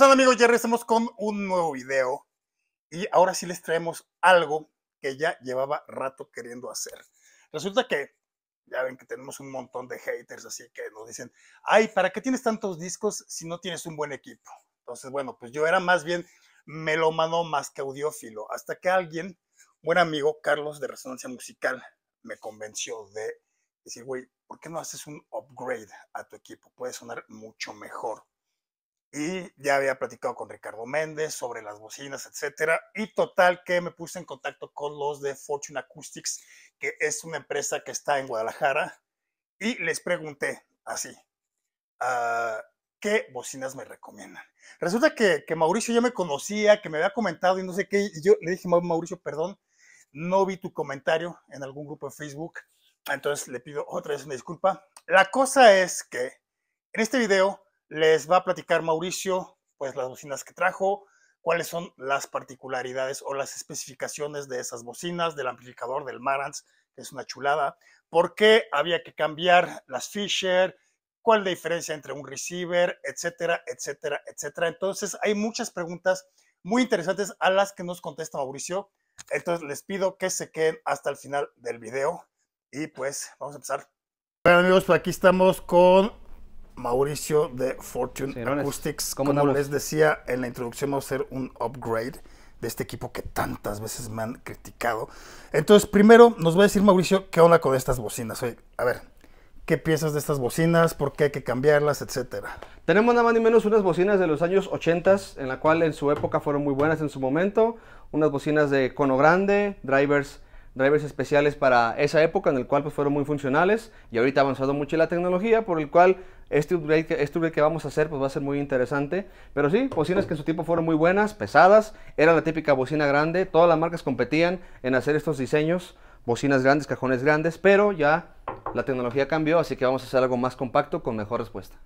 Hola amigos? Ya regresamos con un nuevo video y ahora sí les traemos algo que ya llevaba rato queriendo hacer. Resulta que ya ven que tenemos un montón de haters, así que nos dicen, ay, ¿para qué tienes tantos discos si no tienes un buen equipo? Entonces, bueno, pues yo era más bien melómano más que audiófilo, hasta que alguien, buen amigo Carlos de Resonancia Musical, me convenció de decir, güey, ¿por qué no haces un upgrade a tu equipo? Puede sonar mucho mejor y ya había platicado con Ricardo Méndez sobre las bocinas, etcétera. Y total que me puse en contacto con los de Fortune Acoustics, que es una empresa que está en Guadalajara, y les pregunté así, ah, ¿qué bocinas me recomiendan? Resulta que, que Mauricio ya me conocía, que me había comentado y no sé qué, y yo le dije, Mauricio, perdón, no vi tu comentario en algún grupo de Facebook, entonces le pido otra vez mi disculpa. La cosa es que en este video les va a platicar Mauricio, pues las bocinas que trajo, cuáles son las particularidades o las especificaciones de esas bocinas, del amplificador del Marantz, que es una chulada, por qué había que cambiar las Fisher, cuál la diferencia entre un receiver, etcétera, etcétera, etcétera. Entonces, hay muchas preguntas muy interesantes a las que nos contesta Mauricio. Entonces, les pido que se queden hasta el final del video y pues vamos a empezar. Bueno amigos, pues, aquí estamos con Mauricio de Fortune Acoustics. Como les decía en la introducción, vamos a hacer un upgrade de este equipo que tantas veces me han criticado. Entonces, primero nos va a decir Mauricio qué onda con estas bocinas. a ver, ¿Qué piensas de estas bocinas? ¿Por qué hay que cambiarlas? Etcétera. Tenemos nada más ni menos unas bocinas de los años 80, en la cual en su época fueron muy buenas en su momento. Unas bocinas de cono grande, drivers drivers especiales para esa época en el cual pues, fueron muy funcionales y ahorita ha avanzado mucho la tecnología, por el cual este upgrade, que, este vamos a hacer pues, va a ser muy interesante. Pero sí, bocinas que en su tiempo fueron muy buenas, pesadas, era la típica bocina grande, todas las marcas competían en hacer estos diseños bocinas grandes, cajones grandes, pero ya la tecnología cambió, así que vamos a hacer algo más compacto con mejor respuesta.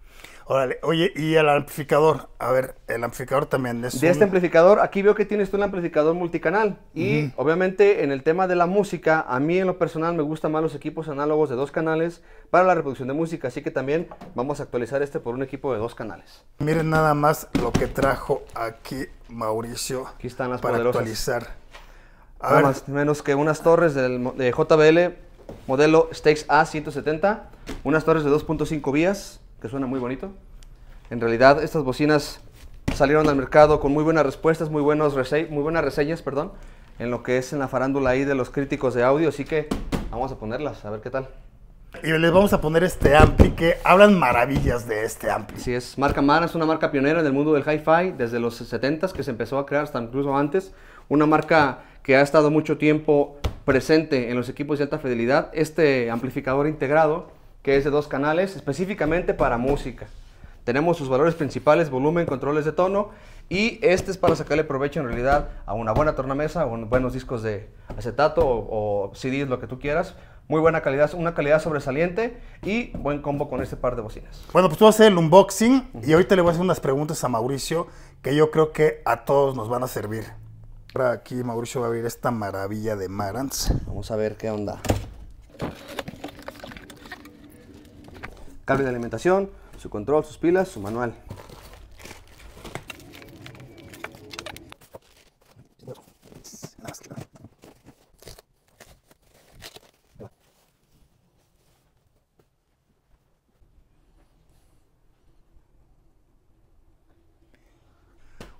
Órale, oye, y el amplificador, a ver, el amplificador también es De este amplificador, aquí veo que tienes un amplificador multicanal y obviamente en el tema de la música, a mí en lo personal me gustan más los equipos análogos de dos canales para la reproducción de música, así que también vamos a actualizar este por un equipo de dos canales. Miren nada más lo que trajo aquí Mauricio aquí están las para actualizar. A más menos que unas torres del, de JBL modelo Stakes A170, unas torres de 2.5 vías, que suena muy bonito. En realidad estas bocinas salieron al mercado con muy buenas respuestas, muy, buenos muy buenas reseñas, perdón, en lo que es en la farándula ahí de los críticos de audio, así que vamos a ponerlas, a ver qué tal. Y les vamos a poner este ampli que hablan maravillas de este ampli. Sí, es marca Mara, es una marca pionera en el mundo del hi-fi desde los 70s que se empezó a crear hasta incluso antes una marca que ha estado mucho tiempo presente en los equipos de alta fidelidad, este amplificador integrado que es de dos canales específicamente para música. Tenemos sus valores principales, volumen, controles de tono y este es para sacarle provecho en realidad a una buena tornamesa, a buenos discos de acetato o, CDs, lo que tú quieras. Muy buena calidad, una calidad sobresaliente y buen combo con este par de bocinas. Bueno, pues tú vas a hacer el unboxing y ahorita le voy a hacer unas preguntas a Mauricio que yo creo que a todos nos van a servir. Ahora aquí Mauricio va a ver esta maravilla de Marantz. Vamos a ver qué onda. Cable de alimentación, su control, sus pilas, su manual.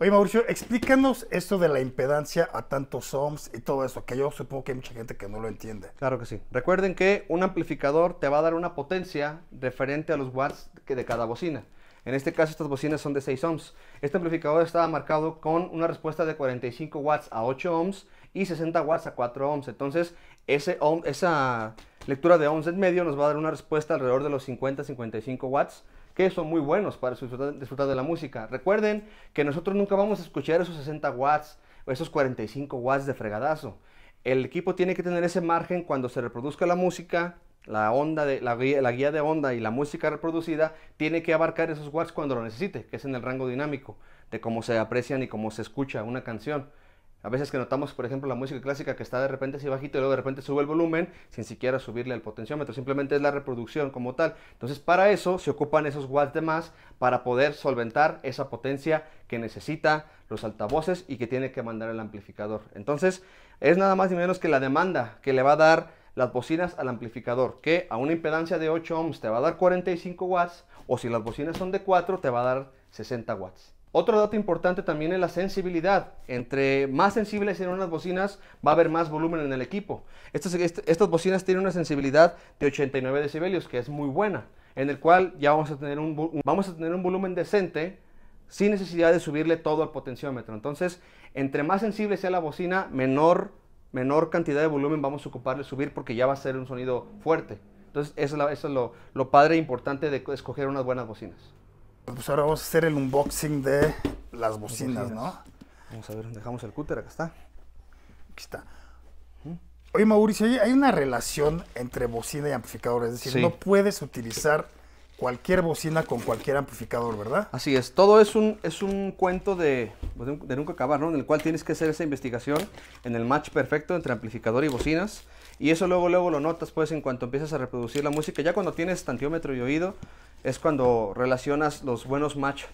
Oye, Mauricio, explícanos esto de la impedancia a tantos ohms y todo eso, que yo supongo que hay mucha gente que no lo entiende. Claro que sí. Recuerden que un amplificador te va a dar una potencia referente a los watts de cada bocina. En este caso, estas bocinas son de 6 ohms. Este amplificador estaba marcado con una respuesta de 45 watts a 8 ohms y 60 watts a 4 ohms. Entonces, ese esa lectura de ohms en medio nos va a dar una respuesta alrededor de los 50-55 watts que son muy buenos para disfrutar de la música. Recuerden que nosotros nunca vamos a escuchar esos 60 watts o esos 45 watts de fregadazo. El equipo tiene que tener ese margen cuando se reproduzca la música, la onda de guía, la guía, de onda y la música reproducida tiene que abarcar esos watts cuando lo necesite, que es en el rango dinámico de cómo se aprecian y cómo se escucha una canción. A veces que notamos, por ejemplo, la música clásica que está de repente así bajito y luego de repente sube el volumen sin siquiera subirle el potenciómetro, simplemente es la reproducción como tal. Entonces, para eso se ocupan esos watts de más para poder solventar esa potencia que necesita los altavoces y que tiene que mandar el amplificador. Entonces, es nada más ni menos que la demanda que le va a dar las bocinas al amplificador, que a una impedancia de 8 ohms te va a dar 45 watts, o si las bocinas son de 4, te va a dar 60 watts. Otro dato importante también es la sensibilidad. Entre más sensibles sean unas bocinas, va a haber más volumen en el equipo. Estas, bocinas tienen una sensibilidad de 89 decibelios, que es muy buena, en el cual ya vamos a tener un, volumen decente sin necesidad de subirle todo al potenciómetro. Entonces, entre más sensible sea la bocina, menor, cantidad de volumen vamos a ocuparle subir porque ya va a ser un sonido fuerte. Entonces, eso es, lo, lo padre e importante de escoger unas buenas bocinas. Pues ahora vamos a hacer el unboxing de las bocinas, ¿no? Vamos a ver, dejamos el cúter, acá está. Aquí está. Oye, Mauricio, hay una relación entre bocina y amplificador, es decir, no puedes utilizar cualquier bocina con cualquier amplificador, ¿verdad? Así es, todo es un, es un cuento de, pues, de, nunca acabar, ¿no? En el cual tienes que hacer esa investigación en el match perfecto entre amplificador y bocinas. Y eso luego, luego lo notas, pues, en cuanto empiezas a reproducir la música. Ya cuando tienes tantiómetro y oído, es cuando relacionas los buenos match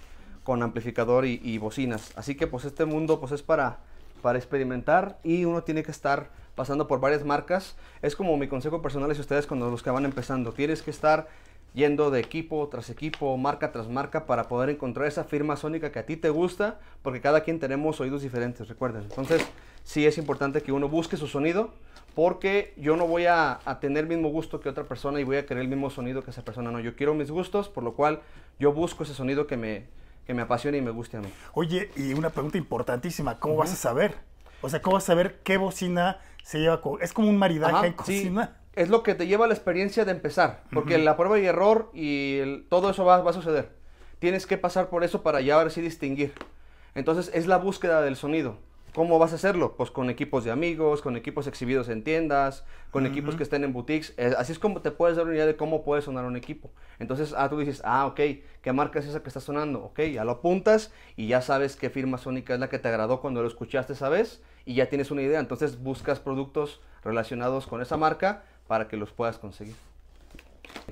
con amplificador y, bocinas. Así que pues este mundo pues es para, para experimentar y uno tiene que estar pasando por varias marcas. Es como mi consejo personal es ustedes cuando los que van empezando. Tienes que estar yendo de equipo tras equipo, marca tras marca para poder encontrar esa firma sónica que a ti te gusta, porque cada quien tenemos oídos diferentes, recuerden. Entonces, sí es importante que uno busque su sonido, porque yo no voy a, tener el mismo gusto que otra persona y voy a querer el mismo sonido que esa persona. No, yo quiero mis gustos, por lo cual yo busco ese sonido que me, que me apasione y me guste a mí. Oye, y una pregunta importantísima, ¿cómo vas a saber? O sea, ¿cómo vas a saber qué bocina se lleva? Es como un maridaje en cocina. es lo que te lleva a la experiencia de empezar, porque la prueba y error y todo eso va, a suceder. Tienes que pasar por eso para ya ver si distinguir. Entonces es la búsqueda del sonido. ¿Cómo vas a hacerlo? Pues con equipos de amigos, con equipos exhibidos en tiendas, con equipos que estén en boutiques. así es como te puedes dar una idea de cómo puede sonar un equipo. Entonces, ah, tú dices, ah, ok, ¿qué marca es esa que está sonando? Ok, ya lo apuntas y ya sabes qué firma sónica es la que te agradó cuando lo escuchaste esa vez y ya tienes una idea. Entonces, buscas productos relacionados con esa marca para que los puedas conseguir.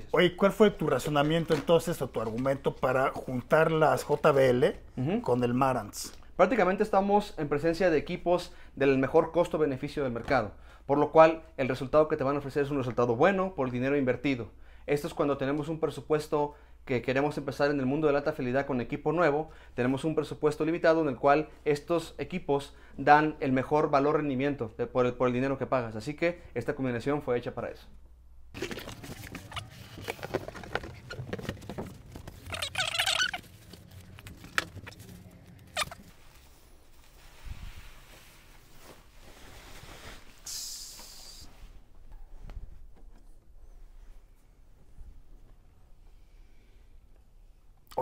Oye, ¿cuál fue tu razonamiento entonces o tu argumento para juntar las JBL con el Marantz? Prácticamente estamos en presencia de equipos del mejor costo-beneficio del mercado, por lo cual el resultado que te van a ofrecer es un resultado bueno por el dinero invertido. Esto es cuando tenemos un presupuesto que queremos empezar en el mundo de la alta con equipo nuevo, tenemos un presupuesto limitado en el cual estos equipos dan el mejor valor rendimiento por el, por el dinero que pagas. Así que esta combinación fue hecha para eso.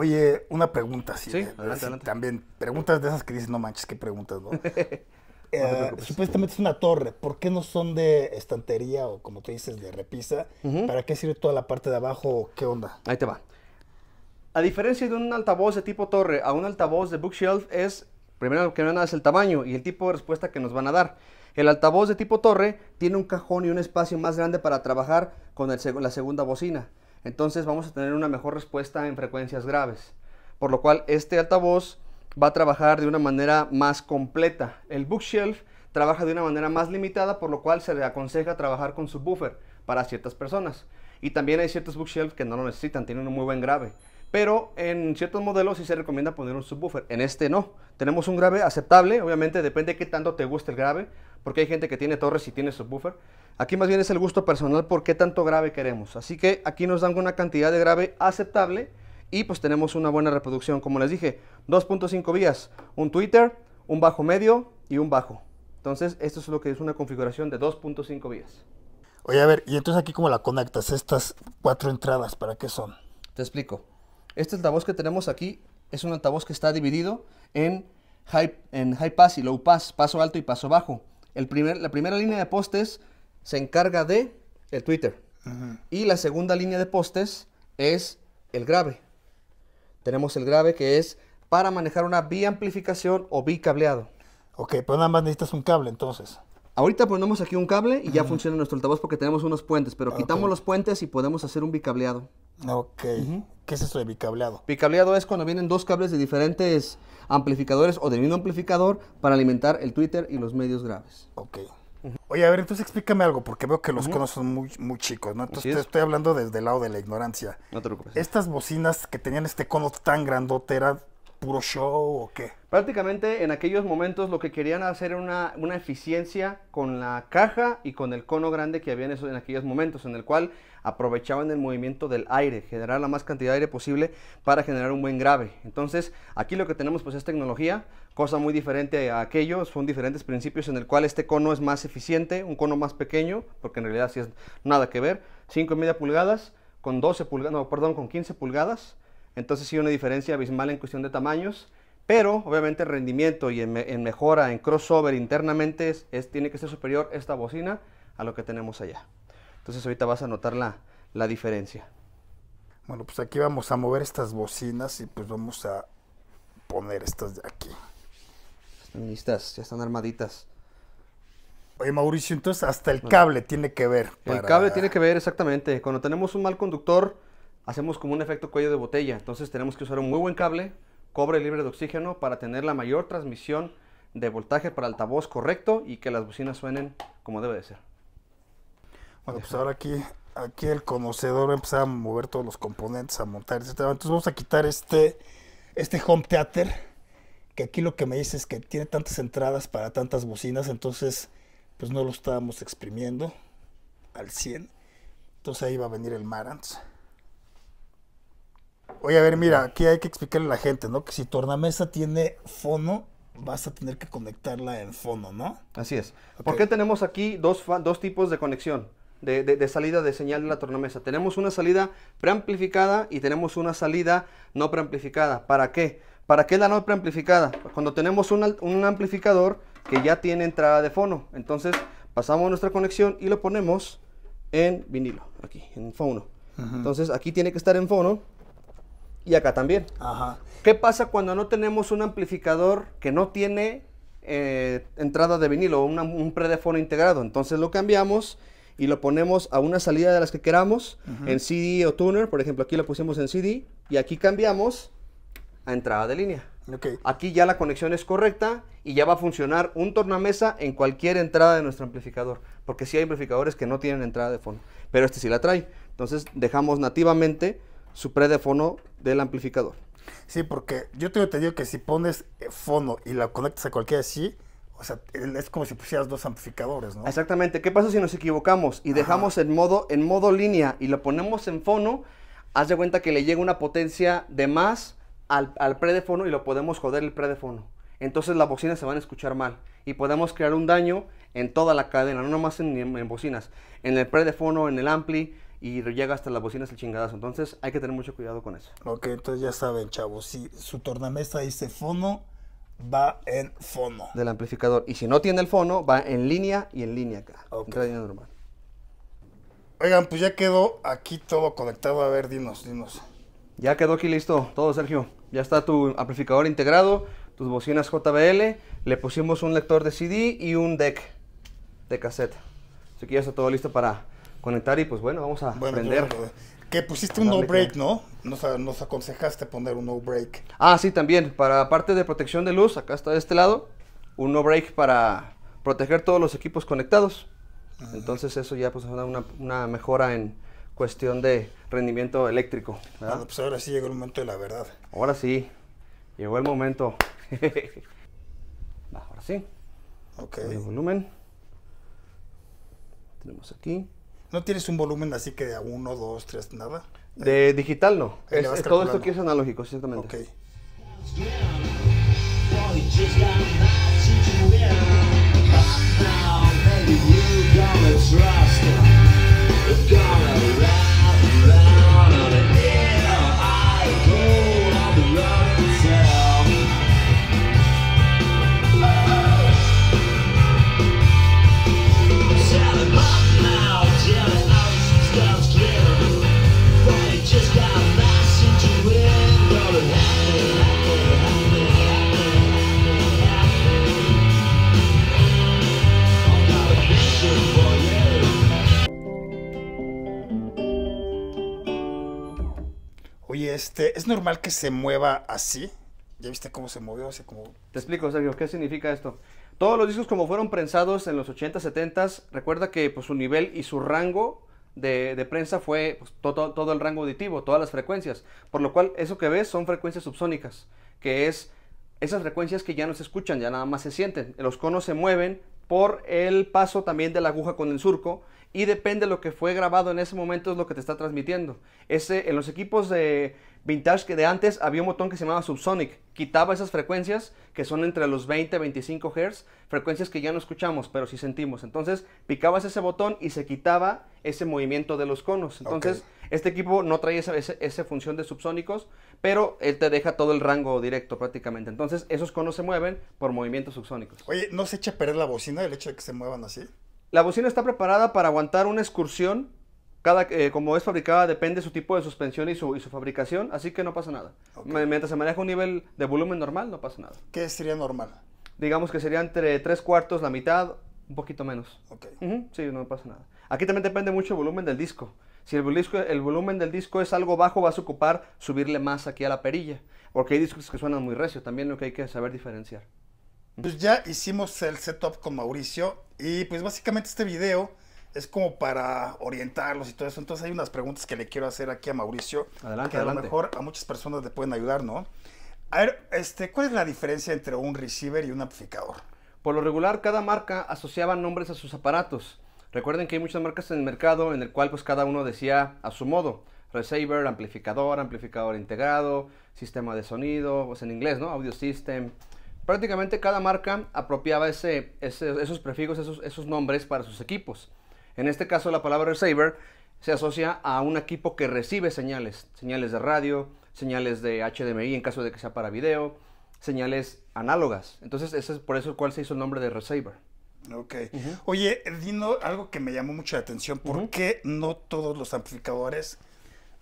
Oye, una pregunta, sí. También, preguntas de esas que dices, no manches, qué preguntas, eh, supuestamente es una torre. ¿Por qué no son de estantería o, como te dices, de repisa? ¿Para qué sirve toda la parte de abajo qué onda? Ahí te va. A diferencia de un altavoz de tipo torre a un altavoz de bookshelf es, primero que nada, es el tamaño y el tipo de respuesta que nos van a dar. El altavoz de tipo torre tiene un cajón y un espacio más grande para trabajar con la segunda bocina entonces vamos a tener una mejor respuesta en frecuencias graves. Por lo cual este altavoz va a trabajar de una manera más completa. El bookshelf trabaja de una manera más limitada, por lo cual se le aconseja trabajar con subwoofer para ciertas personas. Y también hay ciertos bookshelf que no lo necesitan, tienen un muy buen grave. Pero en ciertos modelos sí se recomienda poner un subwoofer, en este no. Tenemos un grave aceptable, obviamente depende de qué tanto te guste el grave, porque hay gente que tiene torres y tiene subwoofer, Aquí más bien es el gusto personal por qué tanto grave queremos. Así que aquí nos dan una cantidad de grave aceptable y pues tenemos una buena reproducción. Como les dije, 2.5 vías, un Twitter, un bajo medio y un bajo. Entonces esto es lo que es una configuración de 2.5 vías. Oye, a ver, y entonces aquí cómo la conectas, estas cuatro entradas, ¿para qué son? Te explico. Este altavoz que tenemos aquí es un altavoz que está dividido en high, en high pass y low pass, paso alto y paso bajo. El primer, la primera línea de postes se encarga de el Twitter. Y la segunda línea de postes es el grave. Tenemos el grave que es para manejar una biamplificación o bicableado. Ok, pero nada más necesitas un cable entonces. Ahorita ponemos aquí un cable y ya funciona nuestro altavoz porque tenemos unos puentes, pero quitamos los puentes y podemos hacer un bicableado. Ok. ¿Qué es eso de bicableado? Bicableado es cuando vienen dos cables de diferentes amplificadores o de mismo amplificador para alimentar el Twitter y los medios graves. Ok. Oye, a ver, entonces explícame algo, porque veo que los conos son muy, muy chicos, ¿no? Entonces te estoy hablando desde el lado de la ignorancia. No te preocupes. Estas bocinas que tenían este cono tan grandote, Eran puro show o qué? Prácticamente en aquellos momentos lo que querían hacer era una, una eficiencia con la caja y con el cono grande que había en, en aquellos momentos, en el cual aprovechaban el movimiento del aire, generar la más cantidad de aire posible para generar un buen grave. Entonces, aquí lo que tenemos pues es tecnología, cosa muy diferente a aquello, son diferentes principios en el cual este cono es más eficiente, un cono más pequeño, porque en realidad sí es nada que ver, 5 y media pulgadas con 12 pulgadas, perdón, con 15 pulgadas entonces sí una diferencia abismal en cuestión de tamaños, pero obviamente el rendimiento y en, mejora, en crossover internamente, es, tiene que ser superior esta bocina a lo que tenemos allá. Entonces ahorita vas a notar la, diferencia. Bueno, pues aquí vamos a mover estas bocinas y pues vamos a poner estas de aquí. Están listas, ya están armaditas. Oye, Mauricio, entonces hasta el cable tiene que ver. El cable tiene que ver, exactamente. Cuando tenemos un mal conductor, hacemos como un efecto cuello de botella. Entonces tenemos que usar un muy buen cable, cobre libre de oxígeno, para tener la mayor transmisión de voltaje para altavoz correcto y que las bocinas suenen como debe de ser. Bueno, pues ahora aquí, aquí el conocedor va a mover todos los componentes, a montar, etc. Entonces vamos a quitar este, este home theater, que aquí lo que me dice es que tiene tantas entradas para tantas bocinas, entonces pues no lo estábamos exprimiendo al 100. Entonces ahí va a venir el Marantz. Oye, a ver, mira, aquí hay que explicarle a la gente, ¿no? Que si tu tornamesa tiene fono, vas a tener que conectarla en fono, ¿no? Así es. porque ¿Por qué tenemos aquí dos, dos tipos de conexión? De, de, salida de señal de la tornamesa. Tenemos una salida preamplificada y tenemos una salida no preamplificada. ¿Para qué? ¿Para qué la no preamplificada? Cuando tenemos un, un amplificador que ya tiene entrada de fono. Entonces pasamos nuestra conexión y lo ponemos en vinilo, aquí, en fono. Entonces aquí tiene que estar en fono y acá también. ¿Qué pasa cuando no tenemos un amplificador que no tiene eh, entrada de vinilo, o un predefono integrado? Entonces lo cambiamos y lo ponemos a una salida de las que queramos en CD o tuner. Por ejemplo, aquí lo pusimos en CD y aquí cambiamos a entrada de línea. Aquí ya la conexión es correcta y ya va a funcionar un tornamesa en cualquier entrada de nuestro amplificador, porque si hay amplificadores que no tienen entrada de fondo, pero este sí la trae. Entonces dejamos nativamente su predefono del amplificador. Sí, porque yo te digo que si pones eh, fono y la conectas a cualquiera así, o sea, es como si pusieras dos amplificadores, ¿no? Exactamente. ¿Qué pasa si nos equivocamos y dejamos en modo, en modo línea y lo ponemos en fono? Haz de cuenta que le llega una potencia de más al, al predefono y lo podemos joder el predefono. Entonces las bocinas se van a escuchar mal y podemos crear un daño en toda la cadena, no nomás en, en, en bocinas, en el predefono, en el ampli, y llega hasta las bocinas el chingadazo. Entonces hay que tener mucho cuidado con eso. Ok, entonces ya saben, chavos, si su tornamesa dice fono, va en fono. Del amplificador. Y si no tiene el fono, va en línea y en línea acá. Ok. normal. Oigan, pues ya quedó aquí todo conectado. A ver, dinos, dinos. Ya quedó aquí listo todo, Sergio. Ya está tu amplificador integrado, tus bocinas JBL. Le pusimos un lector de CD y un deck de cassette. Así que ya está todo listo para conectar y pues bueno, vamos a vender. que pusiste un no break, ¿no? Nos, nos, aconsejaste poner un no break. Ah, sí, también. Para parte de protección de luz, acá está de este lado, un no break para proteger todos los equipos conectados. Entonces eso ya pues da una, mejora en cuestión de rendimiento eléctrico. pues ahora sí llegó el momento de la verdad. Ahora sí, llegó el momento. ahora sí. Ok. volumen. Tenemos aquí. ¿No tienes un volumen así que de a uno, dos, tres, nada? De eh, digital no. Es, todo esto que es analógico, ciertamente. Ok. normal que se mueva así? ¿Ya viste cómo se movió? Te explico, Sergio, ¿qué significa esto? Todos los discos como fueron prensados en los 80, 70, s recuerda que pues, su nivel y su rango de, prensa fue pues, todo el rango auditivo, todas las frecuencias. Por lo cual, eso que ves son frecuencias subsónicas, que es esas frecuencias que ya no se escuchan, ya nada más se sienten. Los conos se mueven por el paso también de la aguja con el surco y depende de lo que fue grabado en ese momento es lo que te está transmitiendo. Ese, en los equipos de vintage que de antes había un botón que se llamaba subsonic, quitaba esas frecuencias que son entre los 20 y 25 Hz, frecuencias que ya no escuchamos, pero sí sentimos. Entonces, picabas ese botón y se quitaba ese movimiento de los conos. Entonces, este equipo no traía esa, esa, esa, función de subsónicos, pero él te deja todo el rango directo prácticamente. Entonces, esos conos se mueven por movimientos subsónicos. Oye, ¿no se echa a perder la bocina el hecho de que se muevan así? La bocina está preparada para aguantar una excursión cada, eh, como es fabricada, depende su tipo de suspensión y su, fabricación, así que no pasa nada. Mientras se maneja un nivel de volumen normal, no pasa nada. ¿Qué sería normal? Digamos que sería entre tres cuartos, la mitad, un poquito menos. sí, no pasa nada. Aquí también depende mucho el volumen del disco. Si el, volumen del disco es algo bajo, vas a ocupar subirle más aquí a la perilla. Porque hay discos que suenan muy recio, también lo que hay que saber diferenciar. Pues ya hicimos el setup con Mauricio y pues básicamente este video es como para orientarlos y todo eso. Entonces hay unas preguntas que le quiero hacer aquí a Mauricio. Adelante, que a lo mejor a muchas personas le pueden ayudar, ¿no? A ver, este, ¿cuál es la diferencia entre un receiver y un amplificador? Por lo regular, cada marca asociaba nombres a sus aparatos. Recuerden que hay muchas marcas en el mercado en el cual pues cada uno decía a su modo. Receiver, amplificador, amplificador integrado, sistema de sonido, pues en inglés, ¿no? Audio system. Prácticamente cada marca apropiaba ese, ese, esos prefijos, esos, esos nombres para sus equipos. En este caso la palabra receiver se asocia a un equipo que recibe señales, señales de radio, señales de HDMI en caso de que sea para video, señales análogas. Entonces, ese es por eso el cual se hizo el nombre de receiver. Ok. Oye, Dino, algo que me llamó mucho la atención, ¿por qué no todos los amplificadores,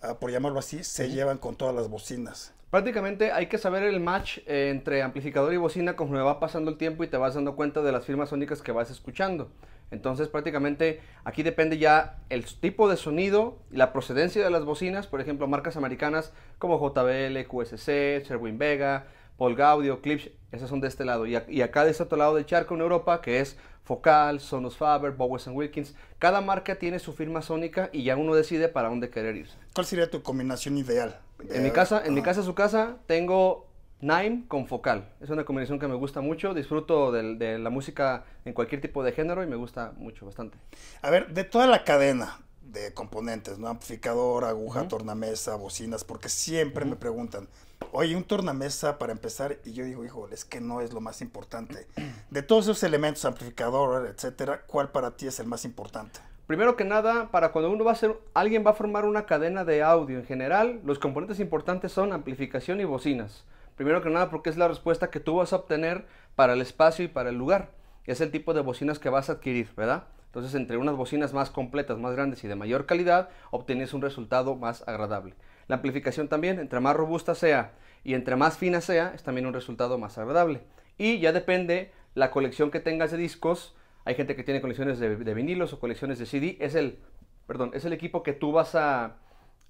ah, por llamarlo así, se llevan con todas las bocinas? Prácticamente hay que saber el match eh, entre amplificador y bocina conforme va pasando el tiempo y te vas dando cuenta de las firmas sónicas que vas escuchando. Entonces prácticamente aquí depende ya el tipo de sonido y la procedencia de las bocinas, por ejemplo marcas americanas como JBL, QSC, Sherwin Vega, Polk Audio, Klipsch, esas son de este lado. Y, acá de este otro lado de charco en Europa que es Focal, Sonos Faber, Bowers Wilkins. Cada marca tiene su firma sónica y ya uno decide para dónde querer irse. ¿Cuál sería tu combinación ideal? En mi eh, casa, en mi casa, su casa, tengo Nine con Focal. Es una combinación que me gusta mucho. Disfruto de, la música en cualquier tipo de género y me gusta mucho, bastante. A ver, de toda la cadena de componentes, ¿no? Amplificador, aguja, tornamesa, bocinas, porque siempre me preguntan, oye, un tornamesa para empezar, y yo digo, híjole, es que no es lo más importante. De todos esos elementos, amplificador, etcétera, ¿cuál para ti es el más importante? Primero que nada, para cuando uno va a hacer, alguien va a formar una cadena de audio en general, los componentes importantes son amplificación y bocinas. Primero que nada porque es la respuesta que tú vas a obtener para el espacio y para el lugar. Es el tipo de bocinas que vas a adquirir, ¿verdad? Entonces, entre unas bocinas más completas, más grandes y de mayor calidad, obtienes un resultado más agradable. La amplificación también, entre más robusta sea y entre más fina sea, es también un resultado más agradable. Y ya depende la colección que tengas de discos. Hay gente que tiene colecciones de, vinilos o colecciones de CD. Es el, perdón, es el equipo que tú vas a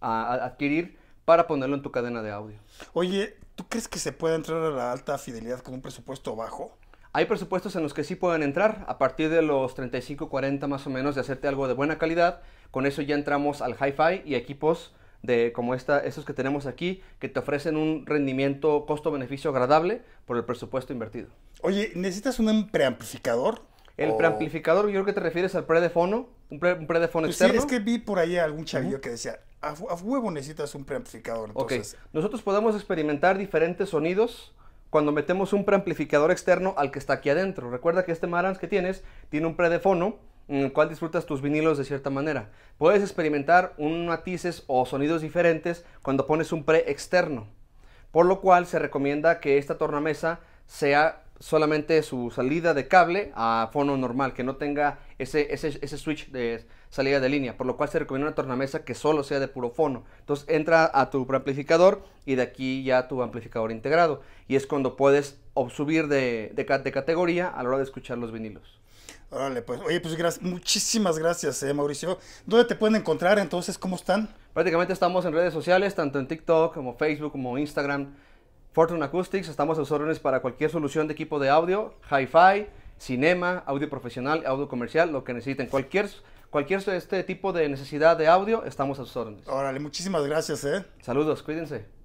adquirir para ponerlo en tu cadena de audio. Oye, ¿tú crees que se puede entrar a la alta fidelidad con un presupuesto bajo? Hay presupuestos en los que sí pueden entrar, a partir de los 35, 40 más o menos, de hacerte algo de buena calidad. Con eso ya entramos al hi-fi y equipos de como esta, esos que tenemos aquí, que te ofrecen un rendimiento costo-beneficio agradable por el presupuesto invertido. Oye, ¿necesitas un preamplificador? El oh. preamplificador, yo creo que te refieres al pre predefono, un, pre, de predefono externo. Pues sí, es que vi por ahí algún chavillo que decía, a, huevo necesitas un preamplificador. Entonces. Ok, nosotros podemos experimentar diferentes sonidos cuando metemos un preamplificador externo al que está aquí adentro. Recuerda que este Marantz que tienes tiene un predefono en el cual disfrutas tus vinilos de cierta manera. Puedes experimentar un matices o sonidos diferentes cuando pones un pre externo. Por lo cual se recomienda que esta tornamesa sea solamente su salida de cable a fono normal, que no tenga ese, switch de salida de línea, por lo cual se recomienda una tornamesa que solo sea de puro fono. Entonces entra a tu preamplificador y de aquí ya tu amplificador integrado. Y es cuando puedes subir de, de, categoría a la hora de escuchar los vinilos. Órale, pues, oye, pues muchísimas gracias, eh, Mauricio. ¿Dónde te pueden encontrar entonces? ¿Cómo están? Prácticamente estamos en redes sociales, tanto en TikTok como Facebook, como Instagram. Fortune Acoustics, estamos a sus órdenes para cualquier solución de equipo de audio, hi-fi, cinema, audio profesional, audio comercial, lo que necesiten. Cualquier, cualquier este tipo de necesidad de audio, estamos a sus órdenes. Órale, muchísimas gracias, ¿eh? Saludos, cuídense.